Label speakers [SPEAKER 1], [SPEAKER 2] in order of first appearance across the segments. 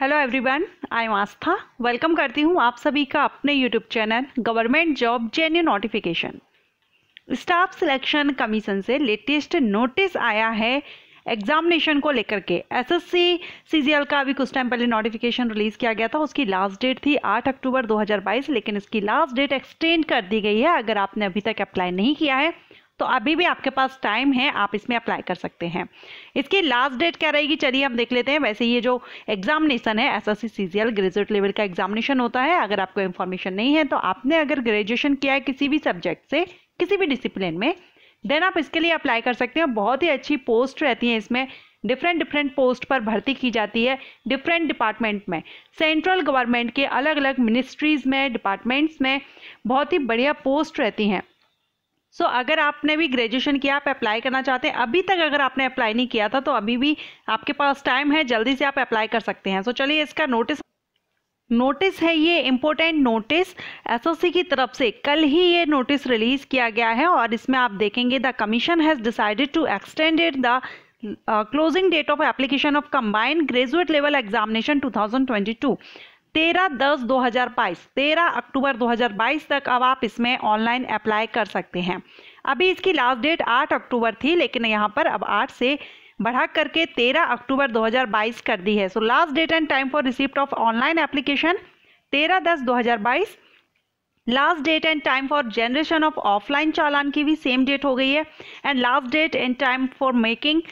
[SPEAKER 1] hello everyone I am Aastha welcome करती हूँ आप सभी का अपने YouTube channel government job genuine notification staff selection commission से लेटेस्ट नोटिस आया है एग्जामिनेशन को लेकर के एसएससी सीजीएल का अभी कुछ टाइम पहले नोटिफिकेशन रिलीज़ किया गया था उसकी लास्ट डेट थी 8 अक्टूबर 2022 लेकिन इसकी लास्ट डेट एक्सटेंड कर दी गई है अगर आपने अभी तक अप्लाई नहीं किया है तो अभी भी आपके पास टाइम है आप इसमें अप्लाई कर सकते हैं इसकी लास्ट डेट क्या रहेगी चलिए हम देख लेते हैं वैसे ये जो एग्जामिनेशन है एस एस ग्रेजुएट लेवल का एग्जामिनेशन होता है अगर आपको इन्फॉर्मेशन नहीं है तो आपने अगर ग्रेजुएशन किया है किसी भी सब्जेक्ट से किसी भी डिसिप्लिन में देन आप इसके लिए अप्लाई कर सकते हैं बहुत ही अच्छी पोस्ट रहती है इसमें डिफरेंट डिफरेंट पोस्ट पर भर्ती की जाती है डिफरेंट डिपार्टमेंट में सेंट्रल गवर्नमेंट के अलग अलग मिनिस्ट्रीज़ में डिपार्टमेंट्स में बहुत ही बढ़िया पोस्ट रहती हैं सो so, अगर आपने भी ग्रेजुएशन किया आप अप्लाई करना चाहते हैं अभी तक अगर आपने अप्लाई नहीं किया था तो अभी भी आपके पास टाइम है जल्दी से आप अप्लाई कर सकते हैं सो so, चलिए इसका नोटिस नोटिस है ये इम्पोर्टेंट नोटिस एसओसी की तरफ से कल ही ये नोटिस रिलीज किया गया है और इसमें आप देखेंगे the commission has decided to extended the closing date of application of combined graduate level examination 2022 तेरह दस दो हज़ार बाईस तेरह अक्टूबर दो हज़ार बाईस तक अब आप इसमें ऑनलाइन अप्लाई कर सकते हैं अभी इसकी लास्ट डेट आठ अक्टूबर थी लेकिन यहाँ पर अब आठ से बढ़ा करके तेरह अक्टूबर दो हजार बाईस कर दी है so last date and time for receipt of online application तेरह दस दो हजार बाईस last date and time for generation of offline challan की भी सेम डेट हो गई है and last date and time for making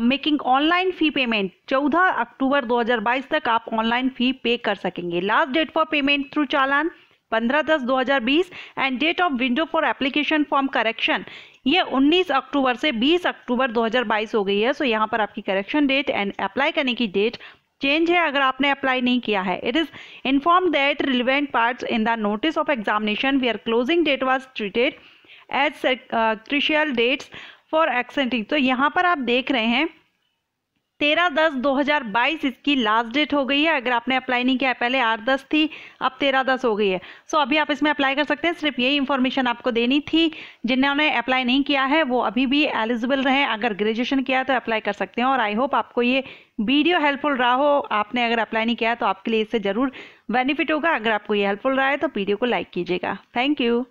[SPEAKER 1] making online fee payment 14 अक्टूबर 2022 तक आप ऑनलाइन फी पे कर सकेंगे last date for payment through challan 15 दस 2020 and date of window for application form correction ये 19 अक्टूबर से 20 अक्टूबर 2022 हो गई है सो so यहाँ पर आपकी करेक्शन डेट एंड अप्लाई करने की डेट चेंज है अगर आपने अप्लाई नहीं किया है it is inform that relevant part in the notice of examination we are closing date was treated as crucial dates for accepting तो यहाँ पर आप देख रहे हैं तेरह दस दो हज़ार बाईस इसकी लास्ट डेट हो गई है अगर आपने अप्लाई नहीं किया पहले आठ दस थी अब तेरह दस हो गई है सो अभी आप इसमें अप्लाई कर सकते हैं सिर्फ यही इन्फॉर्मेशन आपको देनी थी जिन्होंने अप्लाई नहीं किया है वो अभी भी एलिजिबल रहे अगर ग्रेजुएशन किया है तो अप्लाई कर सकते हैं और आई होप आपको ये वीडियो हेल्पफुल रहा हो आपने अगर अप्लाई नहीं किया तो आपके लिए इससे ज़रूर बेनिफिट होगा अगर आपको ये हेल्पफुल रहा है तो वीडियो को लाइक कीजिएगा थैंक यू